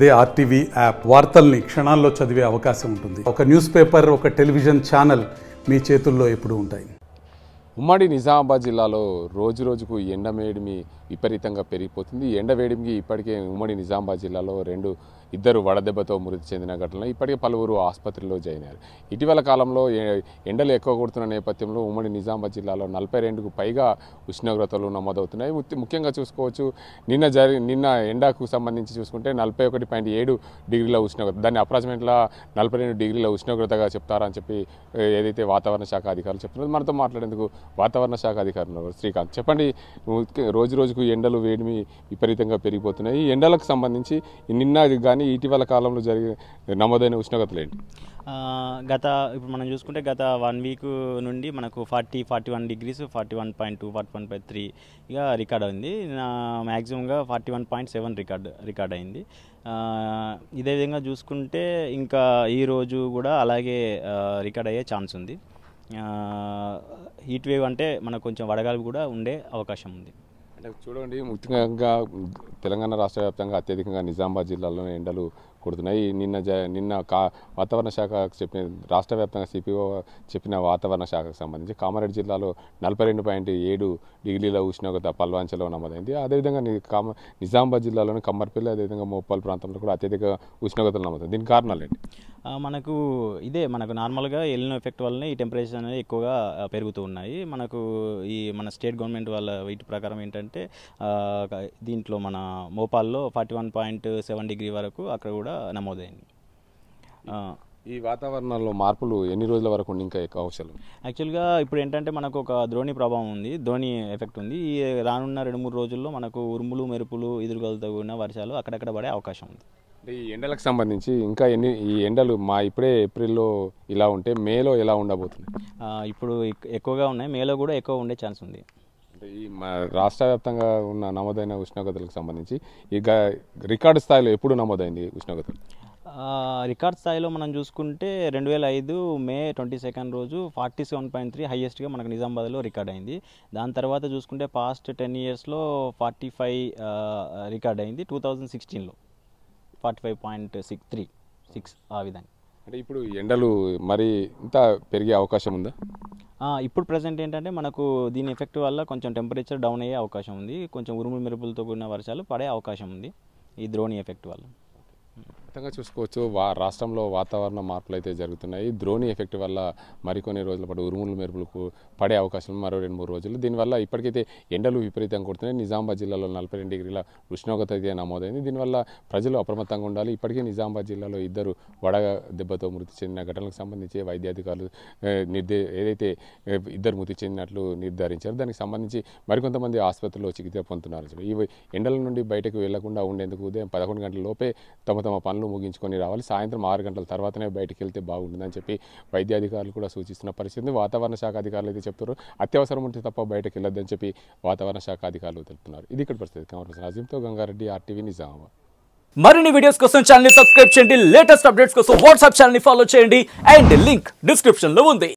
అదే RTV app వార్తల్ని క్షణాల్లో చదివే అవకాశం ఉంటుంది ఒక న్యూస్ పేపర్ ఒక టెలివిజన్ ఛానల్ మీ చేతుల్లో ఎప్పుడు ఉంటాయి ఉమ్మడి నిజామాబాద్ జిల్లాలో రోజు రోజుకు ఎండవేడిమి విపరీతంగా పెరిగిపోతుంది ఎండవేడిమికి ఇప్పటికే ఉమ్మడి నిజామాబాద్ జిల్లాలో రెండు ఇద్దరు వడదెబ్బతో మృతి చెందిన ఘటనలో ఇప్పటికే పలువురు ఆసుపత్రిలో జాయిన్ అయ్యారు ఇటీవల కాలంలో ఎండలు ఎక్కువ కొడుతున్న నేపథ్యంలో ఉమ్మడి నిజామాబాద్ జిల్లాలో నలభై రెండుకు పైగా ఉష్ణోగ్రతలు నమోదవుతున్నాయి ముఖ్యంగా చూసుకోవచ్చు నిన్న జరి నిన్న ఎండకు సంబంధించి చూసుకుంటే నలభై ఒకటి పాయింట్ ఏడు డిగ్రీల ఉష్ణోగ్రత దాన్ని అప్రాక్సిమేట్లా నలభై రెండు డిగ్రీల ఉష్ణోగ్రతగా చెప్తారని చెప్పి ఏదైతే వాతావరణ శాఖ అధికారులు చెప్తున్నారో మనతో మాట్లాడేందుకు వాతావరణ శాఖ అధికారులు శ్రీకాంత్ చెప్పండి రోజు రోజుకు ఎండలు వేడిమి విపరీతంగా పెరిగిపోతున్నాయి ఈ ఎండలకు సంబంధించి నిన్న కానీ ఇటీవల కాలంలో జరిగిన నమోదైన ఉష్ణోగ్రతలు ఏంటి గత ఇప్పుడు మనం చూసుకుంటే గత వన్ వీక్ నుండి మనకు forty forty one degrees forty one point two forty one point three ఇక రికార్డ్ అయింది మ్యాక్సిమంగా forty one point seven record record అయింది ఇదే విధంగా చూసుకుంటే ఇంకా ఈరోజు కూడా అలాగే రికార్డ్ అయ్యే ఛాన్స్ ఉంది హీట్ వేవ్ అంటే మనకు కొంచెం వడగాలి కూడా ఉండే అవకాశం ఉంది చూడండి ముఖ్యంగా తెలంగాణ రాష్ట్ర వ్యాప్తంగా అత్యధికంగా నిజామాబాద్ జిల్లాలోని ఎండలు కొడుతున్నాయి నిన్న జ నిన్న కా వాతావరణ శాఖ చెప్పిన రాష్ట్ర వ్యాప్తంగా సిపిఓ చెప్పిన వాతావరణ శాఖకు సంబంధించి కామారెడ్డి జిల్లాలో నలభై రెండు పాయింట్ ఏడు డిగ్రీల ఉష్ణోగ్రత పల్వాంచలో నమోదైంది అదేవిధంగా కామ నిజామాబాద్ జిల్లాలోని కమ్మర్పల్లి అదేవిధంగా మోపాల్ ప్రాంతంలో కూడా అత్యధిక ఉష్ణోగ్రతలు నమోదైంది దీని కారణాలు ఏంటి మనకు ఇదే మనకు నార్మల్గా ఎల్లిన ఎఫెక్ట్ వల్లనే ఈ టెంపరేచర్ అనేది ఎక్కువగా పెరుగుతూ ఉన్నాయి మనకు ఈ మన స్టేట్ గవర్నమెంట్ వాళ్ళ వీటి ప్రకారం ఏంటంటే ఏంటంటే దీంట్లో మన మోపాల్లో forty one point seven degree వరకు అక్కడ కూడా నమోదైంది ఈ వాతావరణంలో మార్పులు ఎన్ని రోజుల వరకు ఇంకా ఎక్కువ అవసరం యాక్చువల్గా ఇప్పుడు ఏంటంటే మనకు ఒక ద్రోణి ప్రభావం ఉంది ధోని ఎఫెక్ట్ ఉంది ఈ రానున్న రెండు మూడు రోజుల్లో మనకు ఉరుములు మెరుపులు ఎదురుగలతో కూడిన వర్షాలు అక్కడక్కడ పడే అవకాశం ఉంది ఈ ఎండలకు సంబంధించి ఇంకా ఎన్ని ఈ ఎండలు మా ఇప్పుడే ఏప్రిల్లో ఇలా ఉంటే మేలో ఎలా ఉండబోతుంది ఇప్పుడు ఎక్కువగా ఉన్నాయి మేలో కూడా ఎక్కువ ఉండే ఛాన్స్ ఉంది అంటే ఈ రాష్ట్ర వ్యాప్తంగా ఉన్న నమోదైన ఉష్ణోగ్రతలకు సంబంధించి గ రికార్డు స్థాయిలో ఎప్పుడు నమోదైంది ఉష్ణోగ్రతలు రికార్డ్ స్థాయిలో మనం చూసుకుంటే రెండు వేల ఐదు మే ట్వంటీ సెకండ్ రోజు ఫార్టీ సెవెన్ పాయింట్ త్రీ హయ్యెస్ట్గా మనకు నిజామాబాద్లో రికార్డ్ అయింది దాని తర్వాత చూసుకుంటే పాస్ట్ టెన్ ఇయర్స్లో ఫార్టీ ఫైవ్ రికార్డ్ అయింది టూ థౌజండ్ సిక్స్టీన్లో forty five point six three six ఆ విధంగా అంటే ఇప్పుడు ఎండలు మరి ఇంత పెరిగే అవకాశం ఉందా ఇప్పుడు ప్రజెంట్ ఏంటంటే మనకు దీని ఎఫెక్ట్ వల్ల కొంచెం టెంపరేచర్ డౌన్ అయ్యే అవకాశం ఉంది కొంచెం ఉరుములు మెరుపులతో కూడిన వర్షాలు పడే అవకాశం ఉంది ఈ ద్రోణి ఎఫెక్ట్ వల్ల వ్యాప్తంగా చూసుకోవచ్చు వా రాష్ట్రంలో వాతావరణ మార్పులు అయితే జరుగుతున్నాయి ద్రోణి ఎఫెక్ట్ వల్ల మరికొన్ని రోజుల పాటు ఉరుములు మెరుపులకు పడే అవకాశం మరో రెండు మూడు రోజులు దీనివల్ల ఇప్పటికైతే ఎండలు విపరీతంగా కొడుతున్నాయి నిజామాబాద్ జిల్లాలో నలభై రెండు డిగ్రీల ఉష్ణోగ్రత అయితే నమోదైంది దీనివల్ల ప్రజలు అప్రమత్తంగా ఉండాలి ఇప్పటికే నిజామాబాద్ జిల్లాలో ఇద్దరు వడ దెబ్బతో మృతి చెందిన ఘటనలకు సంబంధించి వైద్యాధికారులు నిర్దే ఏదైతే ఇద్దరు మృతి చెందినట్లు నిర్ధారించారు దానికి సంబంధించి మరికొంతమంది ఆసుపత్రిలో చికిత్స పొందుతున్నారు ఈ ఎండల నుండి బయటకు వెళ్లకుండా ఉండేందుకు ఉదయం పదకొండు గంటల లోపే తమ తమ పనులు పనులు ముగించుకొని రావాలి సాయంత్రం ఆరు గంటల తర్వాతనే బయటకు వెళ్తే బాగుంటుందని చెప్పి వైద్యాధికారులు కూడా సూచిస్తున్న పరిస్థితి వాతావరణ శాఖ అధికారులు అయితే చెప్తారు అత్యవసరం ఉంటే తప్ప బయటకు వెళ్ళొద్దని చెప్పి వాతావరణ శాఖ అధికారులు తెలుపుతున్నారు ఇది ఇక్కడ పరిస్థితి కాంగ్రెస్ రాజీవ్తో గంగారెడ్డి ఆర్టీవీ నిజామాబాద్ మరిన్ని వీడియోస్ కోసం ఛానల్ సబ్స్క్రైబ్ చేయండి లేటెస్ట్ అప్డేట్స్ కోసం వాట్సాప్ ఛానల్ ఫాలో చేయండి అండ్ లింక్ డిస్క్రిప్షన్ లో ఉంది